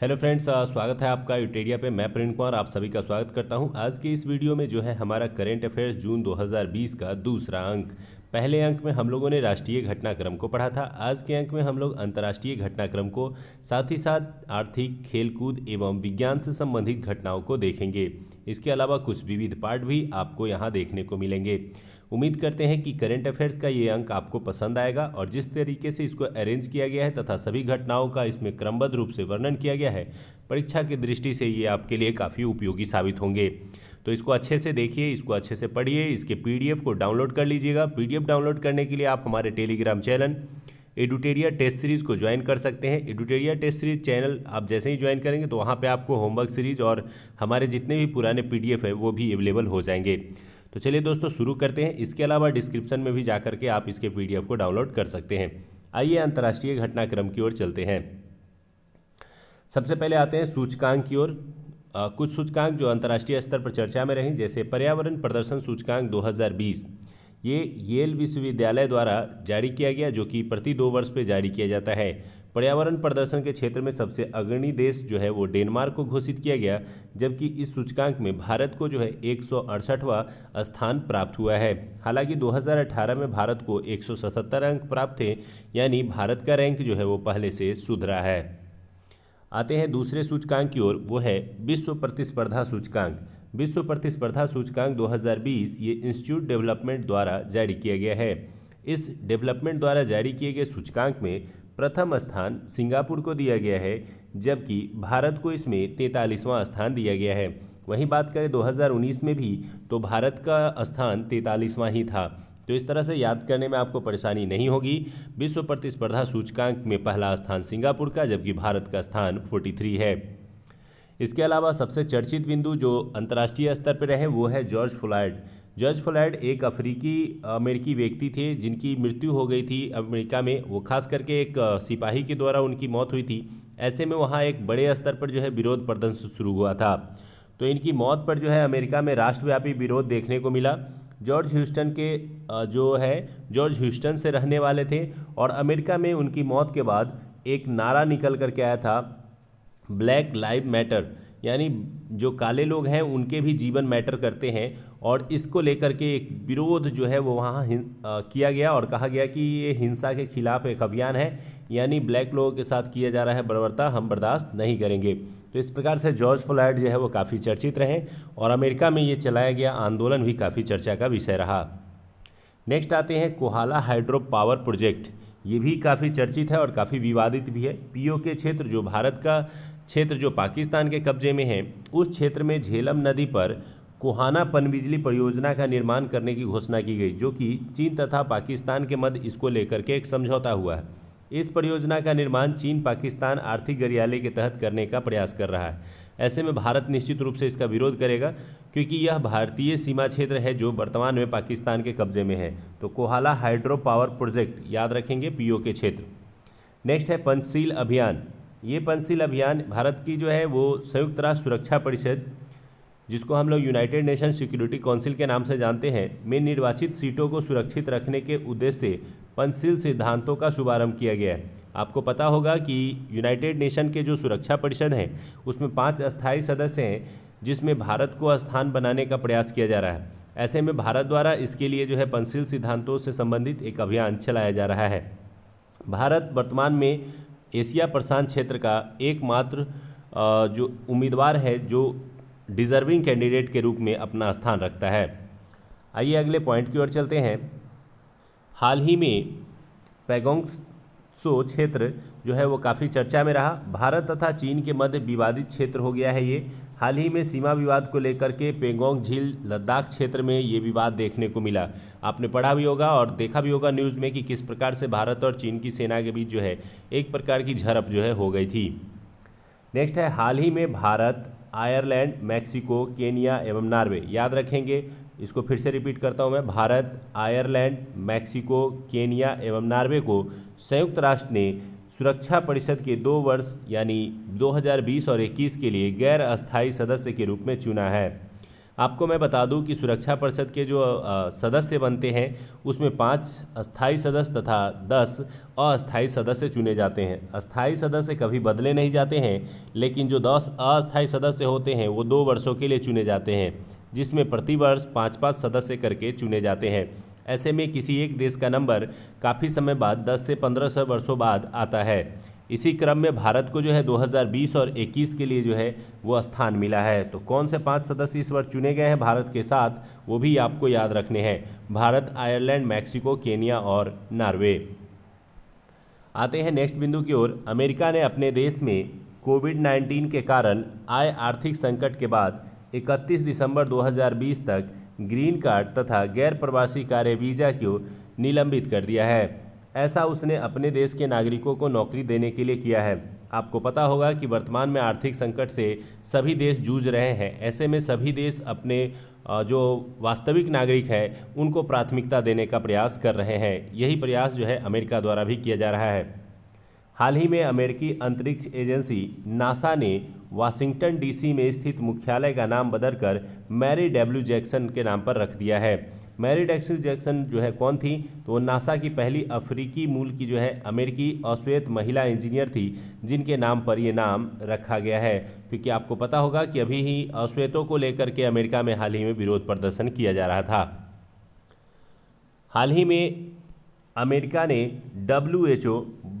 hello friends स्वागत है आपका यूटेडिया पे मैं प्रिंट कुमार आप सभी का स्वागत करता हूं आज के इस वीडियो में जो है हमारा करेंट अफेयर्स जून 2020 का दूसरा अंक पहले अंक में हम लोगों ने राष्ट्रीय घटनाक्रम को पढ़ा था आज के अंक में हम लोग अंतर्राष्ट्रीय घटनाक्रम को साथ ही साथ आर्थिक खेलकूद एवं विज्ञान से संबंधित घटनाओं को देखेंगे इसके अलावा कुछ विविध पाठ भी आपको यहाँ देखने को मिलेंगे उम्मीद करते हैं कि करंट अफेयर्स का ये अंक आपको पसंद आएगा और जिस तरीके से इसको अरेंज किया गया है तथा सभी घटनाओं का इसमें क्रमबद्ध रूप से वर्णन किया गया है परीक्षा की दृष्टि से ये आपके लिए काफ़ी उपयोगी साबित होंगे तो इसको अच्छे से देखिए इसको अच्छे से पढ़िए इसके पी को डाउनलोड कर लीजिएगा पी डाउनलोड करने के लिए आप हमारे टेलीग्राम चैनल एडुटेरिया टेस्ट सीरीज़ को ज्वाइन कर सकते हैं एडुटेरिया टेस्ट सीरीज़ चैनल आप जैसे ही ज्वाइन करेंगे तो वहाँ पे आपको होमवर्क सीरीज़ और हमारे जितने भी पुराने पीडीएफ है वो भी अवेलेबल हो जाएंगे तो चलिए दोस्तों शुरू करते हैं इसके अलावा डिस्क्रिप्शन में भी जा करके आप इसके पी को डाउनलोड कर सकते हैं आइए अंतर्राष्ट्रीय घटनाक्रम की ओर चलते हैं सबसे पहले आते हैं सूचकांक की ओर कुछ सूचकांक जो अंतर्राष्ट्रीय स्तर पर चर्चा में रहें जैसे पर्यावरण प्रदर्शन सूचकांक 2020 ये येल विश्वविद्यालय द्वारा जारी किया गया जो कि प्रति दो वर्ष पे जारी किया जाता है पर्यावरण प्रदर्शन के क्षेत्र में सबसे अग्रणी देश जो है वो डेनमार्क को घोषित किया गया जबकि इस सूचकांक में भारत को जो है एक स्थान प्राप्त हुआ है हालांकि 2018 में भारत को 177 अंक प्राप्त थे यानी भारत का रैंक जो है वो पहले से सुधरा है आते हैं दूसरे सूचकांक की ओर वो है विश्व प्रतिस्पर्धा सूचकांक विश्व प्रतिस्पर्धा सूचकांक 2020 ये इंस्टीट्यूट डेवलपमेंट द्वारा जारी किया गया है इस डेवलपमेंट द्वारा जारी किए गए सूचकांक में प्रथम स्थान सिंगापुर को दिया गया है जबकि भारत को इसमें तैंतालीसवां स्थान दिया गया है वहीं बात करें 2019 में भी तो भारत का स्थान तैंतालीसवां ही था तो इस तरह से याद करने में आपको परेशानी नहीं होगी विश्व प्रतिस्पर्धा सूचकांक में पहला स्थान सिंगापुर का जबकि भारत का स्थान 43 है इसके अलावा सबसे चर्चित बिंदु जो अंतर्राष्ट्रीय स्तर पर रहे वो है जॉर्ज फ्लॉयड जॉर्ज फ्लैड एक अफ्रीकी अमेरिकी व्यक्ति थे जिनकी मृत्यु हो गई थी अमेरिका में वो खास करके एक सिपाही के द्वारा उनकी मौत हुई थी ऐसे में वहाँ एक बड़े स्तर पर जो है विरोध प्रदर्शन शुरू हुआ था तो इनकी मौत पर जो है अमेरिका में राष्ट्रव्यापी विरोध देखने को मिला जॉर्ज ह्यूस्टन के जो है जॉर्ज ह्यूस्टन से रहने वाले थे और अमेरिका में उनकी मौत के बाद एक नारा निकल कर के आया था ब्लैक लाइव मैटर यानी जो काले लोग हैं उनके भी जीवन मैटर करते हैं और इसको लेकर के एक विरोध जो है वो वहाँ किया गया और कहा गया कि ये हिंसा के खिलाफ एक अभियान है यानी ब्लैक लोगों के साथ किया जा रहा है बर्बरता हम बर्दाश्त नहीं करेंगे तो इस प्रकार से जॉर्ज फ्लॉयड जो है वो काफ़ी चर्चित रहे और अमेरिका में ये चलाया गया आंदोलन भी काफ़ी चर्चा का विषय रहा नेक्स्ट आते हैं कोहाला हाइड्रो पावर प्रोजेक्ट ये भी काफ़ी चर्चित है और काफ़ी विवादित भी है पीओ के क्षेत्र जो भारत का क्षेत्र जो पाकिस्तान के कब्जे में है उस क्षेत्र में झेलम नदी पर कोहाना पनबिजली परियोजना का निर्माण करने की घोषणा की गई जो कि चीन तथा पाकिस्तान के मध्य इसको लेकर के एक समझौता हुआ है इस परियोजना का निर्माण चीन पाकिस्तान आर्थिक गलियारे के तहत करने का प्रयास कर रहा है ऐसे में भारत निश्चित रूप से इसका विरोध करेगा क्योंकि यह भारतीय सीमा क्षेत्र है जो वर्तमान में पाकिस्तान के कब्जे में है तो कोहाला हाइड्रो पावर प्रोजेक्ट याद रखेंगे पीओ के क्षेत्र नेक्स्ट है पंचशील अभियान ये पंचशील अभियान भारत की जो है वो संयुक्त राष्ट्र सुरक्षा परिषद जिसको हम लोग यूनाइटेड नेशन सिक्योरिटी काउंसिल के नाम से जानते हैं में निर्वाचित सीटों को सुरक्षित रखने के उद्देश्य से पंचशील सिद्धांतों का शुभारंभ किया गया है आपको पता होगा कि यूनाइटेड नेशन के जो सुरक्षा परिषद हैं उसमें पाँच अस्थायी सदस्य हैं जिसमें भारत को स्थान बनाने का प्रयास किया जा रहा है ऐसे में भारत द्वारा इसके लिए जो है पंचशील सिद्धांतों से संबंधित एक अभियान चलाया जा रहा है भारत वर्तमान में एशिया प्रशांत क्षेत्र का एकमात्र जो उम्मीदवार है जो डिजर्विंग कैंडिडेट के रूप में अपना स्थान रखता है आइए अगले पॉइंट की ओर चलते हैं हाल ही में पैगोंग सो क्षेत्र जो है वो काफ़ी चर्चा में रहा भारत तथा चीन के मध्य विवादित क्षेत्र हो गया है ये हाल ही में सीमा विवाद को लेकर के पेंगोंग झील लद्दाख क्षेत्र में ये विवाद देखने को मिला आपने पढ़ा भी होगा और देखा भी होगा न्यूज़ में कि किस प्रकार से भारत और चीन की सेना के बीच जो है एक प्रकार की झड़प जो है हो गई थी नेक्स्ट है हाल ही में भारत आयरलैंड मैक्सिको केनिया एवं नार्वे याद रखेंगे इसको फिर से रिपीट करता हूँ मैं भारत आयरलैंड मैक्सिको केनिया एवं नार्वे को संयुक्त राष्ट्र ने सुरक्षा परिषद के दो वर्ष यानी 2020 और 21 के लिए गैर अस्थायी सदस्य के रूप में चुना है आपको मैं बता दूं कि सुरक्षा परिषद के जो सदस्य बनते हैं उसमें पाँच अस्थाई सदस्य तथा दस अस्थाई सदस्य चुने जाते हैं अस्थाई सदस्य कभी बदले नहीं जाते हैं लेकिन जो दस अस्थाई सदस्य होते हैं वो दो वर्षों के लिए चुने जाते हैं जिसमें प्रतिवर्ष पाँच पाँच सदस्य करके चुने जाते हैं ऐसे में किसी एक देश का नंबर काफ़ी समय बाद दस से पंद्रह सौ वर्षों बाद आता है इसी क्रम में भारत को जो है 2020 और 21 के लिए जो है वो स्थान मिला है तो कौन से पांच सदस्य इस वर्ष चुने गए हैं भारत के साथ वो भी आपको याद रखने हैं भारत आयरलैंड मैक्सिको केनिया और नॉर्वे आते हैं नेक्स्ट बिंदु की ओर अमेरिका ने अपने देश में कोविड 19 के कारण आए आर्थिक संकट के बाद 31 दिसंबर 2020 तक ग्रीन कार्ड तथा गैर प्रवासी कार्य वीजा को निलंबित कर दिया है ऐसा उसने अपने देश के नागरिकों को नौकरी देने के लिए किया है आपको पता होगा कि वर्तमान में आर्थिक संकट से सभी देश जूझ रहे हैं ऐसे में सभी देश अपने जो वास्तविक नागरिक हैं उनको प्राथमिकता देने का प्रयास कर रहे हैं यही प्रयास जो है अमेरिका द्वारा भी किया जा रहा है हाल ही में अमेरिकी अंतरिक्ष एजेंसी नासा ने वाशिंगटन डीसी में स्थित मुख्यालय का नाम बदलकर मैरी डब्ल्यू जैक्सन के नाम पर रख दिया है मैरी डेक्सी जैक्सन जो है कौन थी तो नासा की पहली अफ्रीकी मूल की जो है अमेरिकी अश्वेत महिला इंजीनियर थी जिनके नाम पर ये नाम रखा गया है क्योंकि आपको पता होगा कि अभी ही अश्वेतों को लेकर के अमेरिका में हाल ही में विरोध प्रदर्शन किया जा रहा था हाल ही में अमेरिका ने डब्ल्यू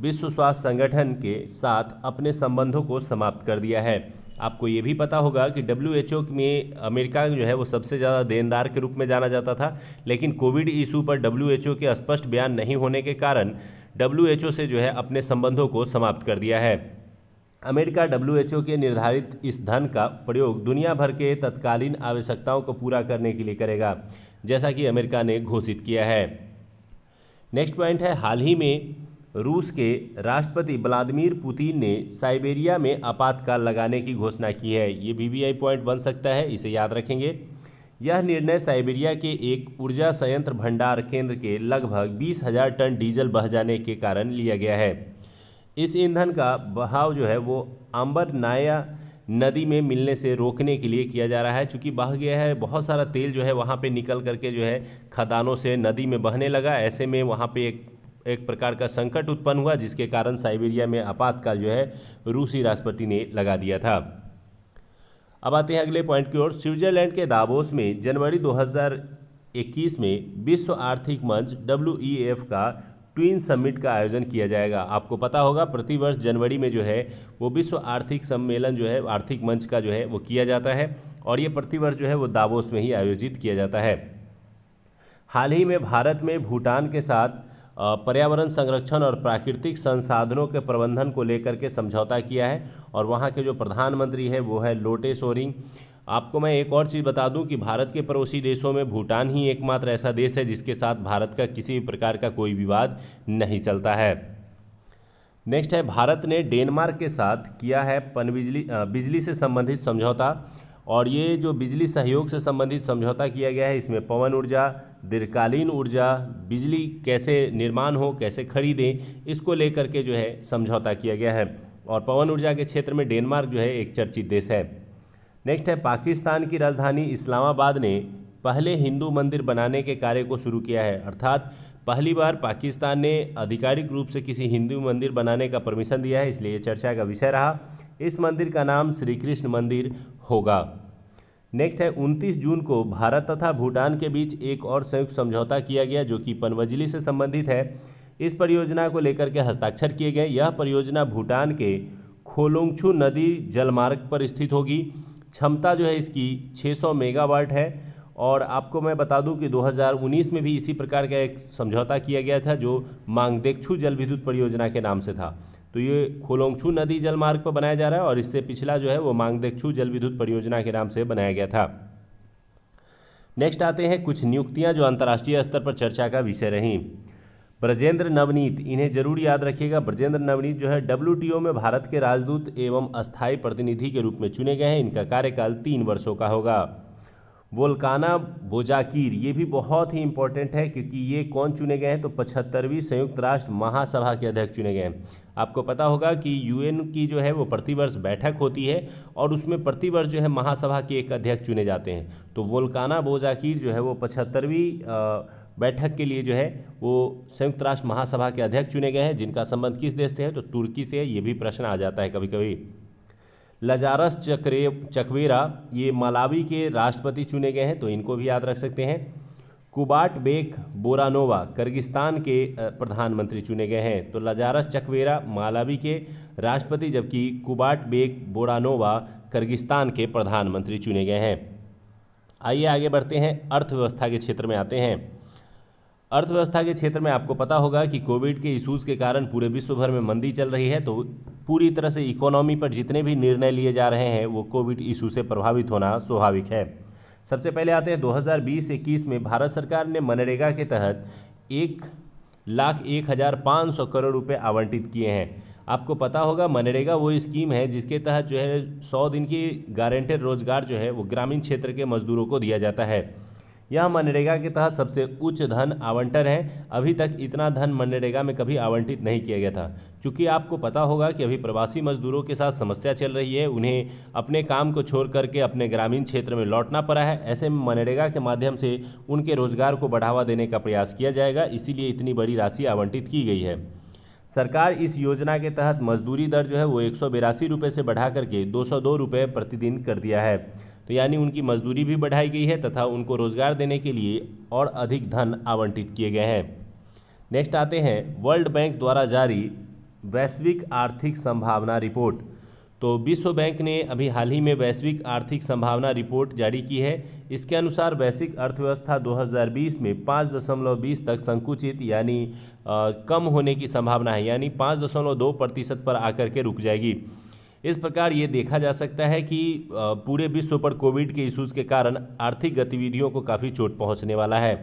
विश्व स्वास्थ्य संगठन के साथ अपने संबंधों को समाप्त कर दिया है आपको ये भी पता होगा कि डब्ल्यू में अमेरिका जो है वो सबसे ज़्यादा देनदार के रूप में जाना जाता था लेकिन कोविड इशू पर डब्ल्यू के स्पष्ट बयान नहीं होने के कारण डब्ल्यू से जो है अपने संबंधों को समाप्त कर दिया है अमेरिका डब्ल्यू के निर्धारित इस धन का प्रयोग दुनिया भर के तत्कालीन आवश्यकताओं को पूरा करने के लिए करेगा जैसा कि अमेरिका ने घोषित किया है नेक्स्ट पॉइंट है हाल ही में रूस के राष्ट्रपति व्लादिमिर पुतिन ने साइबेरिया में आपातकाल लगाने की घोषणा की है ये आई पॉइंट बन सकता है इसे याद रखेंगे यह निर्णय साइबेरिया के एक ऊर्जा संयंत्र भंडार केंद्र के लगभग बीस हजार टन डीजल बह जाने के कारण लिया गया है इस ईंधन का बहाव जो है वो आम्बर नाया नदी में मिलने से रोकने के लिए किया जा रहा है चूँकि बह गया है बहुत सारा तेल जो है वहाँ पे निकल करके जो है खदानों से नदी में बहने लगा ऐसे में वहाँ पे एक एक प्रकार का संकट उत्पन्न हुआ जिसके कारण साइबेरिया में आपातकाल जो है रूसी राष्ट्रपति ने लगा दिया था अब आते हैं अगले पॉइंट की ओर स्विट्जरलैंड के दावोस में जनवरी 2021 में विश्व आर्थिक मंच डब्ल्यू का ट्विन समिट का आयोजन किया जाएगा आपको पता होगा प्रतिवर्ष जनवरी में जो है वो विश्व आर्थिक सम्मेलन जो है आर्थिक मंच का जो है वो किया जाता है और ये प्रतिवर्ष जो है वो दावोस में ही आयोजित किया जाता है हाल ही में भारत में भूटान के साथ पर्यावरण संरक्षण और प्राकृतिक संसाधनों के प्रबंधन को लेकर के समझौता किया है और वहाँ के जो प्रधानमंत्री हैं वो है लोटे सोरिंग आपको मैं एक और चीज़ बता दूं कि भारत के पड़ोसी देशों में भूटान ही एकमात्र ऐसा देश है जिसके साथ भारत का किसी भी प्रकार का कोई विवाद नहीं चलता है नेक्स्ट है भारत ने डेनमार्क के साथ किया है पनबिजली बिजली से संबंधित समझौता और ये जो बिजली सहयोग से संबंधित समझौता किया गया है इसमें पवन ऊर्जा दीर्घकालीन ऊर्जा बिजली कैसे निर्माण हो कैसे खरीदें इसको लेकर के जो है समझौता किया गया है और पवन ऊर्जा के क्षेत्र में डेनमार्क जो है एक चर्चित देश है नेक्स्ट है पाकिस्तान की राजधानी इस्लामाबाद ने पहले हिंदू मंदिर बनाने के कार्य को शुरू किया है अर्थात पहली बार पाकिस्तान ने आधिकारिक रूप से किसी हिंदू मंदिर बनाने का परमिशन दिया है इसलिए चर्चा का विषय रहा इस मंदिर का नाम श्री कृष्ण मंदिर होगा नेक्स्ट है 29 जून को भारत तथा भूटान के बीच एक और संयुक्त समझौता किया गया जो कि पनवजली से संबंधित है इस परियोजना को लेकर के हस्ताक्षर किए गए यह परियोजना भूटान के खोलोंगछु नदी जलमार्ग पर स्थित होगी क्षमता जो है इसकी 600 मेगावाट है और आपको मैं बता दूं कि 2019 में भी इसी प्रकार का एक समझौता किया गया था जो मांगदेक्षु जल विद्युत परियोजना के नाम से था तो ये खोलोंगछू नदी जलमार्ग पर बनाया जा रहा है और इससे पिछला जो है वो मांगदेक्षू जल विद्युत परियोजना के नाम से बनाया गया था नेक्स्ट आते हैं कुछ नियुक्तियां जो अंतर्राष्ट्रीय स्तर पर चर्चा का विषय रहीं ब्रजेंद्र नवनीत इन्हें जरूर याद रखिएगा ब्रजेंद्र नवनीत जो है डब्ल्यू में भारत के राजदूत एवं अस्थायी प्रतिनिधि के रूप में चुने गए हैं इनका कार्यकाल तीन वर्षों का होगा वोल्काना बोजाकीर ये भी बहुत ही इंपॉर्टेंट है क्योंकि ये कौन चुने गए हैं तो पचहत्तरवीं संयुक्त राष्ट्र महासभा के अध्यक्ष चुने गए हैं आपको पता होगा कि यूएन की जो है वो प्रतिवर्ष बैठक होती है और उसमें प्रतिवर्ष जो है महासभा के एक अध्यक्ष चुने जाते हैं तो वोल्काना बोजाकिर जो है वो पचहत्तरवीं बैठक के लिए जो है वो संयुक्त राष्ट्र महासभा के अध्यक्ष चुने गए हैं जिनका संबंध किस देश से है तो तुर्की से है ये भी प्रश्न आ जाता है कभी कभी लजारस चक्रे चकवेरा ये मालावी के राष्ट्रपति चुने गए हैं तो इनको भी याद रख सकते हैं कुबाट बेक बोरानोवा किर्गिस्तान के प्रधानमंत्री चुने गए हैं तो लजारस चकवेरा मालावी के राष्ट्रपति जबकि कुबाट बेक बोरानोवा किर्गिस्तान के प्रधानमंत्री चुने गए हैं आइए आगे बढ़ते हैं अर्थव्यवस्था के क्षेत्र में आते हैं अर्थव्यवस्था के क्षेत्र में आपको पता होगा कि कोविड के इशूज़ के कारण पूरे विश्व भर में मंदी चल रही है तो पूरी तरह से इकोनॉमी पर जितने भी निर्णय लिए जा रहे हैं वो कोविड इशू से प्रभावित होना स्वाभाविक है सबसे पहले आते हैं 2020 इक्कीस में भारत सरकार ने मनरेगा के तहत एक लाख एक हज़ार पाँच सौ करोड़ रुपये आवंटित किए हैं आपको पता होगा मनरेगा वो स्कीम है जिसके तहत जो है सौ दिन की गारंटेड रोजगार जो है वो ग्रामीण क्षेत्र के मजदूरों को दिया जाता है यह मनरेगा के तहत सबसे उच्च धन आवंटन है अभी तक इतना धन मनरेगा में कभी आवंटित नहीं किया गया था चूँकि आपको पता होगा कि अभी प्रवासी मजदूरों के साथ समस्या चल रही है उन्हें अपने काम को छोड़ करके अपने ग्रामीण क्षेत्र में लौटना पड़ा है ऐसे में मनरेगा के माध्यम से उनके रोजगार को बढ़ावा देने का प्रयास किया जाएगा इसीलिए इतनी बड़ी राशि आवंटित की गई है सरकार इस योजना के तहत मजदूरी दर जो है वो एक सौ से बढ़ा करके दो सौ प्रतिदिन कर दिया है तो यानी उनकी मजदूरी भी बढ़ाई गई है तथा उनको रोजगार देने के लिए और अधिक धन आवंटित किए गए हैं नेक्स्ट आते हैं वर्ल्ड बैंक द्वारा जारी वैश्विक आर्थिक संभावना रिपोर्ट तो विश्व बैंक ने अभी हाल ही में वैश्विक आर्थिक संभावना रिपोर्ट जारी की है इसके अनुसार वैश्विक अर्थव्यवस्था 2020 में 5.20 तक संकुचित यानी कम होने की संभावना है यानी 5.2 प्रतिशत पर आकर के रुक जाएगी इस प्रकार ये देखा जा सकता है कि पूरे विश्व पर कोविड के इश्यूज़ के कारण आर्थिक गतिविधियों को काफ़ी चोट पहुँचने वाला है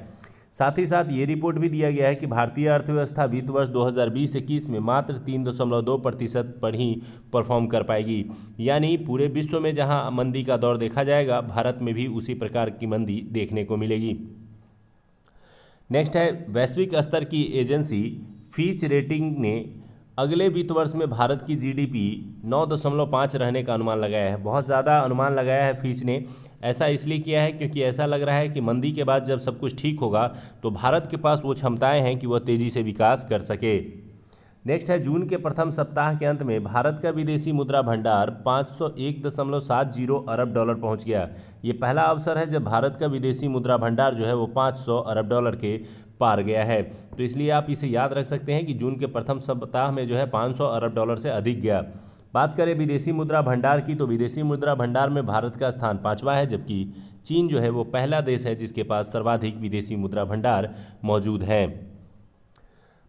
साथ ही साथ ये रिपोर्ट भी दिया गया है कि भारतीय अर्थव्यवस्था वित्त वर्ष 2020-21 में मात्र तीन दशमलव दो प्रतिशत पर ही परफॉर्म कर पाएगी यानी पूरे विश्व में जहां मंदी का दौर देखा जाएगा भारत में भी उसी प्रकार की मंदी देखने को मिलेगी नेक्स्ट है वैश्विक स्तर की एजेंसी फीच रेटिंग ने अगले वित्त वर्ष में भारत की जीडीपी 9.5 रहने का अनुमान लगाया है बहुत ज़्यादा अनुमान लगाया है फीच ने ऐसा इसलिए किया है क्योंकि ऐसा लग रहा है कि मंदी के बाद जब सब कुछ ठीक होगा तो भारत के पास वो क्षमताएं हैं कि वह तेज़ी से विकास कर सके नेक्स्ट है जून के प्रथम सप्ताह के अंत में भारत का विदेशी मुद्रा भंडार 501.70 अरब डॉलर पहुंच गया ये पहला अवसर है जब भारत का विदेशी मुद्रा भंडार जो है वो 500 अरब डॉलर के पार गया है तो इसलिए आप इसे याद रख सकते हैं कि जून के प्रथम सप्ताह में जो है 500 अरब डॉलर से अधिक गया बात करें विदेशी मुद्रा भंडार की तो विदेशी मुद्रा भंडार में भारत का स्थान पाँचवा है जबकि चीन जो है वो पहला देश है जिसके पास सर्वाधिक विदेशी मुद्रा भंडार मौजूद है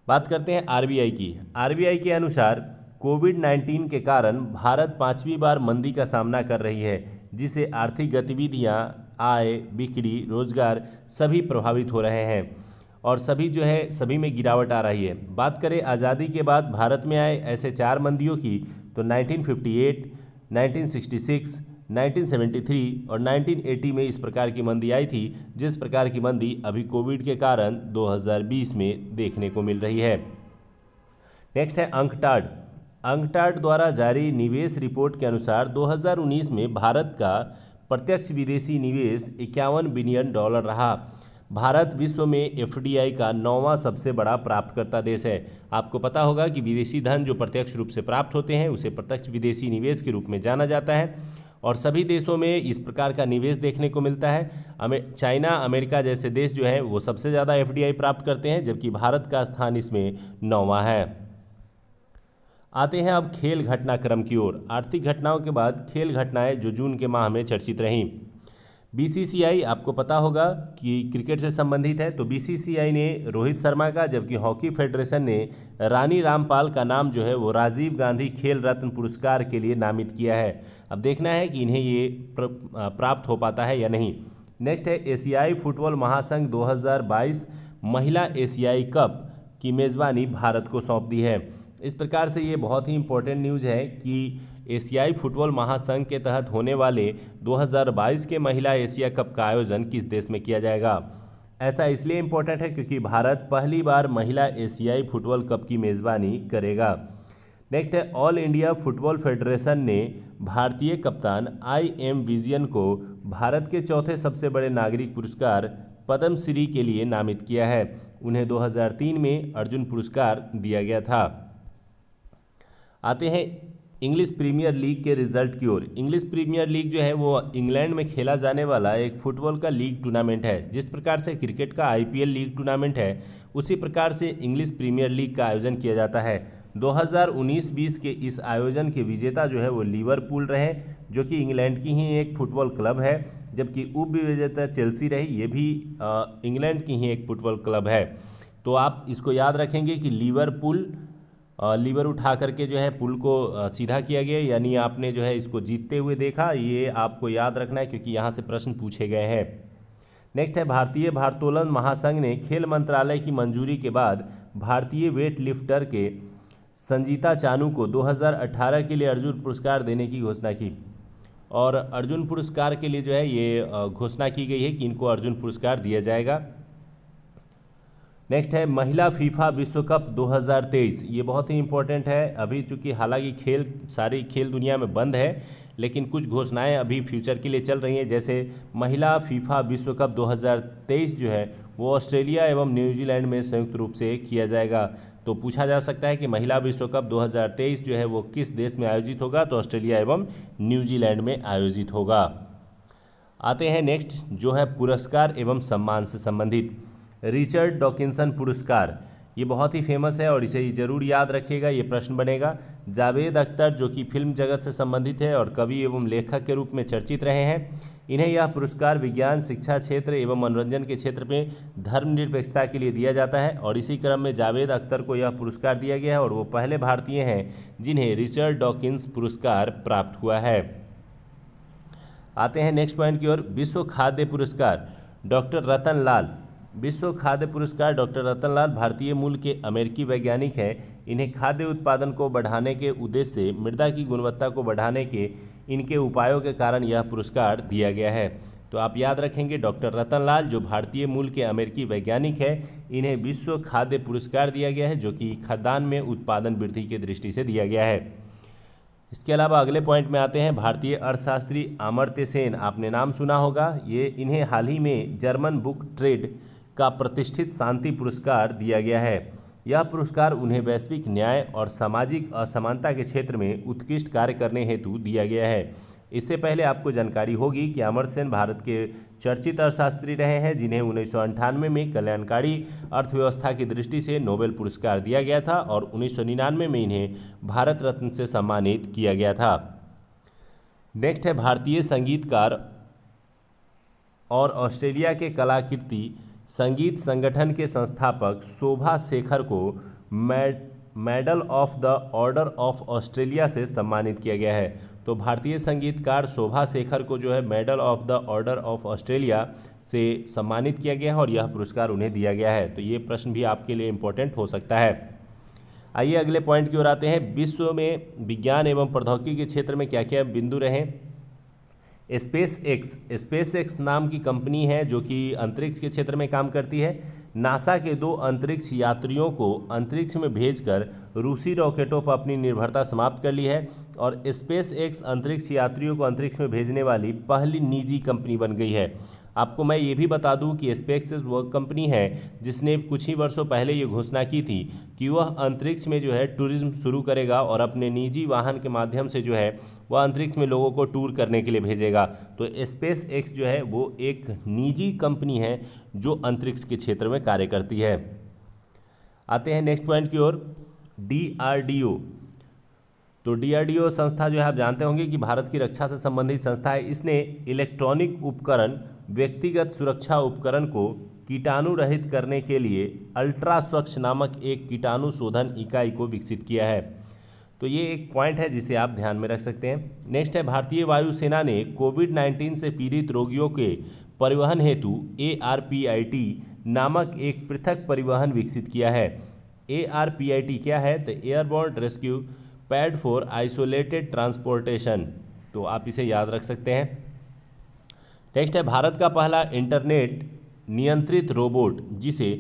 बात करते हैं आरबीआई की आरबीआई के अनुसार कोविड 19 के कारण भारत पाँचवीं बार मंदी का सामना कर रही है जिसे आर्थिक गतिविधियां, आय बिक्री रोजगार सभी प्रभावित हो रहे हैं और सभी जो है सभी में गिरावट आ रही है बात करें आज़ादी के बाद भारत में आए ऐसे चार मंदियों की तो 1958, 1966, 1973 और 1980 में इस प्रकार की मंदी आई थी जिस प्रकार की मंदी अभी कोविड के कारण 2020 में देखने को मिल रही है नेक्स्ट है अंकटाड अंकटाड द्वारा जारी निवेश रिपोर्ट के अनुसार 2019 में भारत का प्रत्यक्ष विदेशी निवेश इक्यावन बिलियन डॉलर रहा भारत विश्व में एफ का नौवां सबसे बड़ा प्राप्तकर्ता देश है आपको पता होगा कि विदेशी धन जो प्रत्यक्ष रूप से प्राप्त होते हैं उसे प्रत्यक्ष विदेशी निवेश के रूप में जाना जाता है और सभी देशों में इस प्रकार का निवेश देखने को मिलता है चाइना अमेरिका जैसे देश जो हैं वो सबसे ज़्यादा एफ प्राप्त करते हैं जबकि भारत का स्थान इसमें नौवां है आते हैं अब खेल घटनाक्रम की ओर आर्थिक घटनाओं के बाद खेल घटनाएं जो जून के माह में चर्चित रहीं बीसीसीआई आपको पता होगा कि क्रिकेट से संबंधित है तो बीसीसीआई ने रोहित शर्मा का जबकि हॉकी फेडरेशन ने रानी रामपाल का नाम जो है वो राजीव गांधी खेल रत्न पुरस्कार के लिए नामित किया है अब देखना है कि इन्हें ये प्राप्त हो पाता है या नहीं नेक्स्ट है एशियाई फुटबॉल महासंघ 2022 महिला एशियाई कप की मेज़बानी भारत को सौंप दी है इस प्रकार से ये बहुत ही इम्पोर्टेंट न्यूज़ है कि एशियाई फुटबॉल महासंघ के तहत होने वाले 2022 के महिला एशिया कप का आयोजन किस देश में किया जाएगा ऐसा इसलिए इम्पोर्टेंट है क्योंकि भारत पहली बार महिला एशियाई फुटबॉल कप की मेज़बानी करेगा नेक्स्ट है ऑल इंडिया फुटबॉल फेडरेशन ने भारतीय कप्तान आई एम विजयन को भारत के चौथे सबसे बड़े नागरिक पुरस्कार पद्मश्री के लिए नामित किया है उन्हें 2003 में अर्जुन पुरस्कार दिया गया था आते हैं इंग्लिश प्रीमियर लीग के रिजल्ट की ओर इंग्लिश प्रीमियर लीग जो है वो इंग्लैंड में खेला जाने वाला एक फुटबॉल का लीग टूर्नामेंट है जिस प्रकार से क्रिकेट का आईपीएल लीग टूर्नामेंट है उसी प्रकार से इंग्लिश प्रीमियर लीग का आयोजन किया जाता है 2019-20 के इस आयोजन के विजेता जो है वो लिवरपूल रहे जो कि इंग्लैंड की ही एक फुटबॉल क्लब है जबकि उप विजेता चेल्सी रही ये भी इंग्लैंड की ही एक फुटबॉल क्लब है तो आप इसको याद रखेंगे कि लीवरपूल लीवर उठा करके जो है पुल को सीधा किया गया यानी आपने जो है इसको जीतते हुए देखा ये आपको याद रखना है क्योंकि यहाँ से प्रश्न पूछे गए हैं नेक्स्ट है भारतीय भारतोलन महासंघ ने खेल मंत्रालय की मंजूरी के बाद भारतीय वेट लिफ्टर के संजीता चानू को 2018 के लिए अर्जुन पुरस्कार देने की घोषणा की और अर्जुन पुरस्कार के लिए जो है ये घोषणा की गई है कि इनको अर्जुन पुरस्कार दिया जाएगा नेक्स्ट है महिला फीफा विश्व कप 2023 ये बहुत ही इम्पोर्टेंट है अभी चूंकि हालांकि खेल सारी खेल दुनिया में बंद है लेकिन कुछ घोषणाएं अभी फ्यूचर के लिए चल रही हैं जैसे महिला फीफा विश्व कप 2023 जो है वो ऑस्ट्रेलिया एवं न्यूजीलैंड में संयुक्त रूप से किया जाएगा तो पूछा जा सकता है कि महिला विश्व कप 2023 जो है वो किस देश में आयोजित होगा तो ऑस्ट्रेलिया एवं न्यूजीलैंड में आयोजित होगा आते हैं नेक्स्ट जो है पुरस्कार एवं सम्मान से संबंधित रिचर्ड डॉकिंसन पुरस्कार ये बहुत ही फेमस है और इसे ज़रूर याद रखिएगा ये प्रश्न बनेगा जावेद अख्तर जो कि फिल्म जगत से संबंधित है और कवि एवं लेखक के रूप में चर्चित रहे हैं इन्हें यह पुरस्कार विज्ञान शिक्षा क्षेत्र एवं मनोरंजन के क्षेत्र में धर्मनिरपेक्षता के लिए दिया जाता है और इसी क्रम में जावेद अख्तर को यह पुरस्कार दिया गया है और वो पहले भारतीय हैं जिन्हें रिचर्ड डॉकिंस पुरस्कार प्राप्त हुआ है आते हैं नेक्स्ट पॉइंट की ओर विश्व खाद्य पुरस्कार डॉक्टर रतन लाल विश्व खाद्य पुरस्कार डॉक्टर रतनलाल भारतीय मूल के अमेरिकी वैज्ञानिक हैं इन्हें खाद्य उत्पादन को बढ़ाने के उद्देश्य से मृदा की गुणवत्ता को बढ़ाने के इनके उपायों के कारण यह पुरस्कार दिया गया है तो आप याद रखेंगे डॉक्टर रतनलाल जो भारतीय मूल के अमेरिकी वैज्ञानिक है इन्हें विश्व खाद्य पुरस्कार दिया गया है जो कि खाद्यान्न में उत्पादन वृद्धि की दृष्टि से दिया गया है इसके अलावा अगले पॉइंट में आते हैं भारतीय अर्थशास्त्री अमर्त्य सेन आपने नाम सुना होगा ये इन्हें हाल ही में जर्मन बुक ट्रेड का प्रतिष्ठित शांति पुरस्कार दिया गया है यह पुरस्कार उन्हें वैश्विक न्याय और सामाजिक असमानता के क्षेत्र में उत्कृष्ट कार्य करने हेतु दिया गया है इससे पहले आपको जानकारी होगी कि अमर सेन भारत के चर्चित अर्थशास्त्री रहे हैं जिन्हें उन्नीस में कल्याणकारी अर्थव्यवस्था की दृष्टि से नोबेल पुरस्कार दिया गया था और उन्नीस में इन्हें भारत रत्न से सम्मानित किया गया था नेक्स्ट है भारतीय संगीतकार और ऑस्ट्रेलिया के कलाकृति संगीत संगठन के संस्थापक शोभा शेखर को medal of the Order of Australia से सम्मानित किया गया है तो भारतीय संगीतकार शोभा शेखर को जो है medal of the Order of Australia से सम्मानित किया गया है और यह पुरस्कार उन्हें दिया गया है तो ये प्रश्न भी आपके लिए इम्पोर्टेंट हो सकता है आइए अगले पॉइंट की ओर आते हैं विश्व में विज्ञान एवं प्रौद्योगिकी के क्षेत्र में क्या क्या बिंदु रहे स्पेस एक्स स्पेस एक्स नाम की कंपनी है जो कि अंतरिक्ष के क्षेत्र में काम करती है नासा के दो अंतरिक्ष यात्रियों को अंतरिक्ष में भेजकर रूसी रॉकेटों पर अपनी निर्भरता समाप्त कर ली है और स्पेस एक्स अंतरिक्ष यात्रियों को अंतरिक्ष में भेजने वाली पहली निजी कंपनी बन गई है आपको मैं ये भी बता दूं कि स्पेक्स वह कंपनी है जिसने कुछ ही वर्षों पहले ये घोषणा की थी कि वह अंतरिक्ष में जो है टूरिज्म शुरू करेगा और अपने निजी वाहन के माध्यम से जो है वह अंतरिक्ष में लोगों को टूर करने के लिए भेजेगा तो स्पेस एक्स जो है वो एक निजी कंपनी है जो अंतरिक्ष के क्षेत्र में कार्य करती है आते हैं नेक्स्ट पॉइंट की ओर डी तो डी संस्था जो है आप जानते होंगे कि भारत की रक्षा से संबंधित संस्था है इसने इलेक्ट्रॉनिक उपकरण व्यक्तिगत सुरक्षा उपकरण को कीटाणु रहित करने के लिए अल्ट्रा स्वच्छ नामक एक कीटाणु शोधन इकाई को विकसित किया है तो ये एक पॉइंट है जिसे आप ध्यान में रख सकते हैं नेक्स्ट है भारतीय वायुसेना ने कोविड 19 से पीड़ित रोगियों के परिवहन हेतु ए नामक एक पृथक परिवहन विकसित किया है ए क्या है तो airborne rescue pod for isolated transportation तो आप इसे याद रख सकते हैं नेक्स्ट है भारत का पहला इंटरनेट नियंत्रित रोबोट जिसे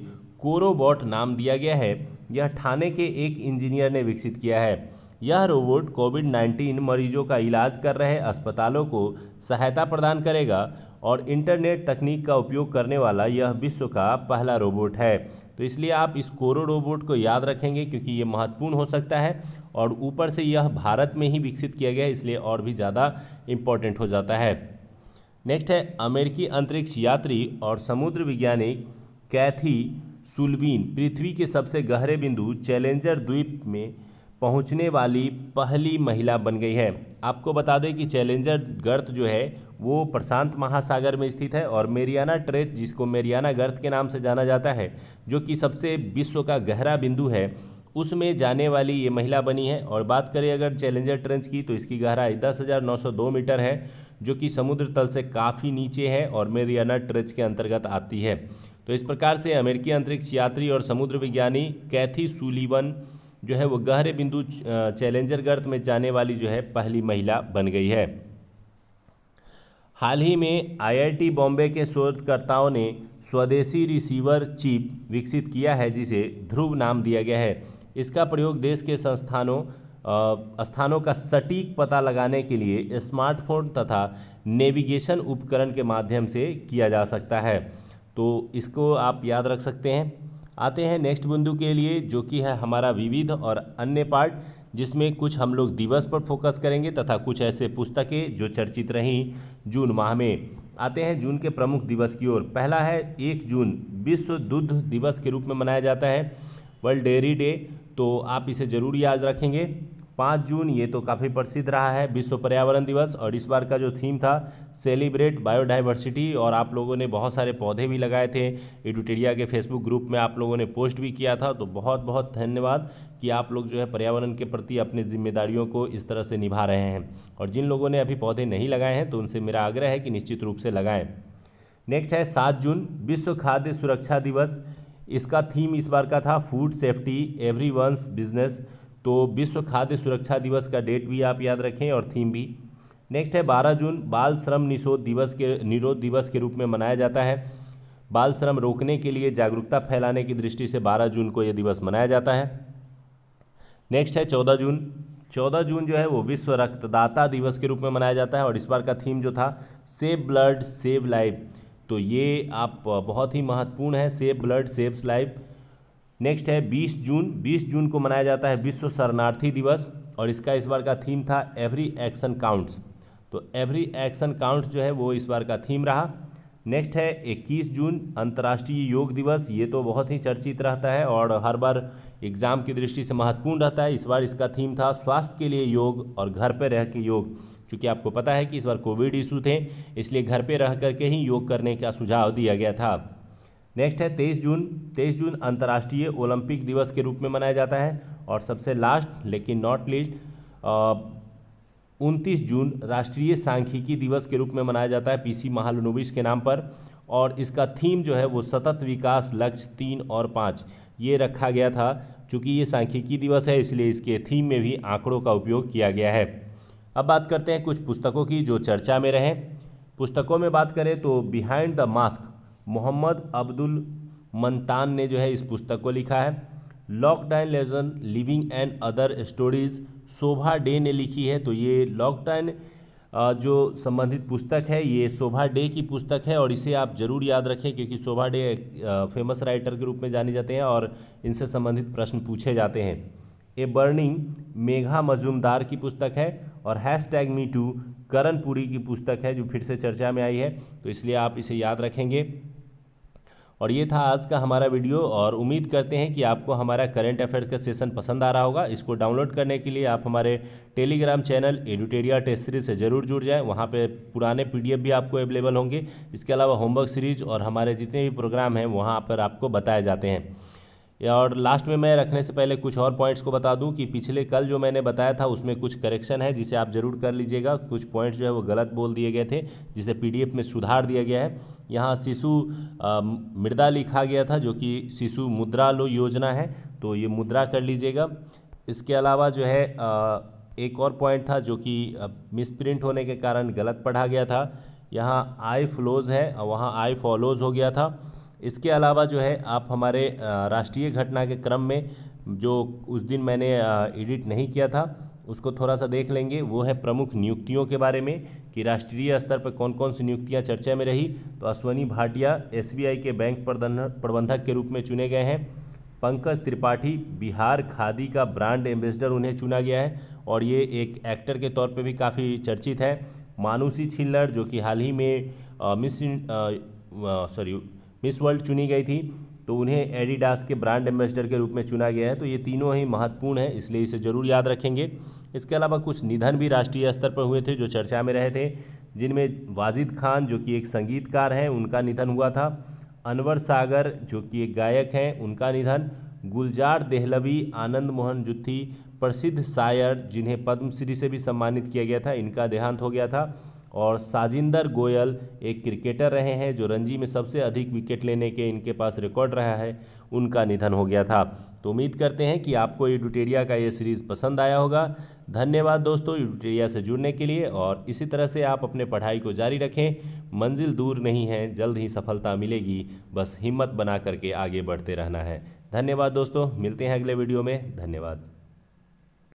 कोरोबोट नाम दिया गया है यह ठाणे के एक इंजीनियर ने विकसित किया है यह रोबोट कोविड 19 मरीजों का इलाज कर रहे अस्पतालों को सहायता प्रदान करेगा और इंटरनेट तकनीक का उपयोग करने वाला यह विश्व का पहला रोबोट है तो इसलिए आप इस कोरो रोबोट को याद रखेंगे क्योंकि ये महत्वपूर्ण हो सकता है और ऊपर से यह भारत में ही विकसित किया गया इसलिए और भी ज़्यादा इम्पोर्टेंट हो जाता है नेक्स्ट है अमेरिकी अंतरिक्ष यात्री और समुद्र विज्ञानी कैथी सुलवीन पृथ्वी के सबसे गहरे बिंदु चैलेंजर द्वीप में पहुंचने वाली पहली महिला बन गई है आपको बता दें कि चैलेंजर गर्त जो है वो प्रशांत महासागर में स्थित है और मेरियाना ट्रेच जिसको मेरियाना गर्त के नाम से जाना जाता है जो कि सबसे विश्व का गहरा बिंदु है उसमें जाने वाली ये महिला बनी है और बात करें अगर चैलेंजर ट्रेंच की तो इसकी गहराई दस हज़ार नौ सौ दो मीटर है जो कि समुद्र तल से काफ़ी नीचे है और मेरियाना ट्रेच के अंतर्गत आती है तो इस प्रकार से अमेरिकी अंतरिक्ष यात्री और समुद्र विज्ञानी कैथी सुलीवन जो है वो गहरे बिंदु चैलेंजर गर्त में जाने वाली जो है पहली महिला बन गई है हाल ही में आईआईटी बॉम्बे के शोधकर्ताओं ने स्वदेशी रिसीवर चिप विकसित किया है जिसे ध्रुव नाम दिया गया है इसका प्रयोग देश के संस्थानों स्थानों का सटीक पता लगाने के लिए स्मार्टफोन तथा नेविगेशन उपकरण के माध्यम से किया जा सकता है तो इसको आप याद रख सकते हैं आते हैं नेक्स्ट बिंदु के लिए जो कि है हमारा विविध और अन्य पार्ट जिसमें कुछ हम लोग दिवस पर फोकस करेंगे तथा कुछ ऐसे पुस्तकें जो चर्चित रहीं जून माह में आते हैं जून के प्रमुख दिवस की ओर पहला है एक जून विश्व दुग्ध दिवस के रूप में मनाया जाता है वर्ल्ड डेयरी डे तो आप इसे ज़रूर याद रखेंगे पाँच जून ये तो काफ़ी प्रसिद्ध रहा है विश्व पर्यावरण दिवस और इस बार का जो थीम था सेलिब्रेट बायोडाइवर्सिटी और आप लोगों ने बहुत सारे पौधे भी लगाए थे एडुटेरिया के फेसबुक ग्रुप में आप लोगों ने पोस्ट भी किया था तो बहुत बहुत धन्यवाद कि आप लोग जो है पर्यावरण के प्रति अपनी जिम्मेदारियों को इस तरह से निभा रहे हैं और जिन लोगों ने अभी पौधे नहीं लगाए हैं तो उनसे मेरा आग्रह है कि निश्चित रूप से लगाएँ नेक्स्ट है सात जून विश्व खाद्य सुरक्षा दिवस इसका थीम इस बार का था फूड सेफ्टी एवरी बिजनेस तो विश्व खाद्य सुरक्षा दिवस का डेट भी आप याद रखें और थीम भी नेक्स्ट है 12 जून बाल श्रम निषोध दिवस के निरोध दिवस के रूप में मनाया जाता है बाल श्रम रोकने के लिए जागरूकता फैलाने की दृष्टि से 12 जून को यह दिवस मनाया जाता है नेक्स्ट है 14 जून 14 जून जो है वो विश्व रक्तदाता दिवस के रूप में मनाया जाता है और इस बार का थीम जो था सेव ब्लड सेव लाइफ तो ये आप बहुत ही महत्वपूर्ण है save blood saves life next है 20 जून 20 जून को मनाया जाता है विश्व शरणार्थी दिवस और इसका इस बार का थीम था एवरी एक्शन काउंट्स तो एवरी एक्शन काउंट्स जो है वो इस बार का थीम रहा नेक्स्ट है 21 जून अंतर्राष्ट्रीय योग दिवस ये तो बहुत ही चर्चित रहता है और हर बार एग्ज़ाम की दृष्टि से महत्वपूर्ण रहता है इस बार इसका थीम था स्वास्थ्य के लिए योग और घर पर रह के योग क्योंकि आपको पता है कि इस बार कोविड इशू थे इसलिए घर पे रह करके ही योग करने का सुझाव दिया गया था नेक्स्ट है 23 जून 23 जून अंतर्राष्ट्रीय ओलंपिक दिवस के रूप में मनाया जाता है और सबसे लास्ट लेकिन नॉट लीस्ट उनतीस जून राष्ट्रीय सांख्यिकी दिवस के रूप में मनाया जाता है पीसी महालनोबिस के नाम पर और इसका थीम जो है वो सतत विकास लक्ष्य तीन और पाँच ये रखा गया था चूँकि ये सांख्यिकी दिवस है इसलिए इसके थीम में भी आंकड़ों का उपयोग किया गया है अब बात करते हैं कुछ पुस्तकों की जो चर्चा में रहें पुस्तकों में बात करें तो behind the mask Mohammad Abdul मंतान ने जो है इस पुस्तक को लिखा है lockdown liaisons living and other stories Shobha De ने लिखी है तो ये लॉकडाइन जो संबंधित पुस्तक है ये शोभा डे की पुस्तक है और इसे आप जरूर याद रखें क्योंकि शोभा डे एक फेमस राइटर के रूप में जाने जाते हैं और इनसे संबंधित प्रश्न पूछे जाते हैं ए बर्निंग मेघा मजूमदार की पुस्तक है और हैश टैग मी टू करणपुरी की पुस्तक है जो फिर से चर्चा में आई है तो इसलिए आप इसे याद रखेंगे और ये था आज का हमारा वीडियो और उम्मीद करते हैं कि आपको हमारा करंट अफेयर्स का सेशन पसंद आ रहा होगा इसको डाउनलोड करने के लिए आप हमारे टेलीग्राम चैनल एडुटेरिया टेस्ट सीरीज से ज़रूर जुड़ जाएं वहाँ पे पुराने पीडीएफ भी आपको अवेलेबल होंगे इसके अलावा होमवर्क सीरीज और हमारे जितने भी प्रोग्राम हैं वहाँ पर आपको बताए जाते हैं और लास्ट में मैं रखने से पहले कुछ और पॉइंट्स को बता दूं कि पिछले कल जो मैंने बताया था उसमें कुछ करेक्शन है जिसे आप ज़रूर कर लीजिएगा कुछ पॉइंट्स जो है वो गलत बोल दिए गए थे जिसे पीडीएफ में सुधार दिया गया है यहाँ शिशु मृदा लिखा गया था जो कि शिशु मुद्रा लो योजना है तो ये मुद्रा कर लीजिएगा इसके अलावा जो है एक और पॉइंट था जो कि मिस प्रिंट होने के कारण गलत पढ़ा गया था यहाँ आई फ्लोज़ है वहाँ आई फॉलोज़ हो गया था इसके अलावा जो है आप हमारे राष्ट्रीय घटना के क्रम में जो उस दिन मैंने एडिट नहीं किया था उसको थोड़ा सा देख लेंगे वो है प्रमुख नियुक्तियों के बारे में कि राष्ट्रीय स्तर पर कौन कौन सी नियुक्तियां चर्चा में रही तो अश्वनी भाटिया एसबीआई के बैंक प्रबंधक के रूप में चुने गए हैं पंकज त्रिपाठी बिहार खादी का ब्रांड एम्बेसडर उन्हें चुना गया है और ये एक एक्टर के तौर पर भी काफ़ी चर्चित है मानुषी छिल्लर जो कि हाल ही में मिस सॉरी मिस वर्ल्ड चुनी गई थी तो उन्हें एडिडास के ब्रांड एम्बेसडर के रूप में चुना गया है तो ये तीनों ही महत्वपूर्ण है इसलिए इसे जरूर याद रखेंगे इसके अलावा कुछ निधन भी राष्ट्रीय स्तर पर हुए थे जो चर्चा में रहे थे जिनमें वाजिद खान जो कि एक संगीतकार हैं उनका निधन हुआ था अनवर सागर जो कि एक गायक हैं उनका निधन गुलजार देहलवी आनंद मोहन जुत्थी प्रसिद्ध शायर जिन्हें पद्मश्री से भी सम्मानित किया गया था इनका देहांत हो गया था और साजिंदर गोयल एक क्रिकेटर रहे हैं जो रणजी में सबसे अधिक विकेट लेने के इनके पास रिकॉर्ड रहा है उनका निधन हो गया था तो उम्मीद करते हैं कि आपको एडुटेरिया का ये सीरीज़ पसंद आया होगा धन्यवाद दोस्तों एडुटेरिया से जुड़ने के लिए और इसी तरह से आप अपने पढ़ाई को जारी रखें मंजिल दूर नहीं है जल्द ही सफलता मिलेगी बस हिम्मत बना करके आगे बढ़ते रहना है धन्यवाद दोस्तों मिलते हैं अगले वीडियो में धन्यवाद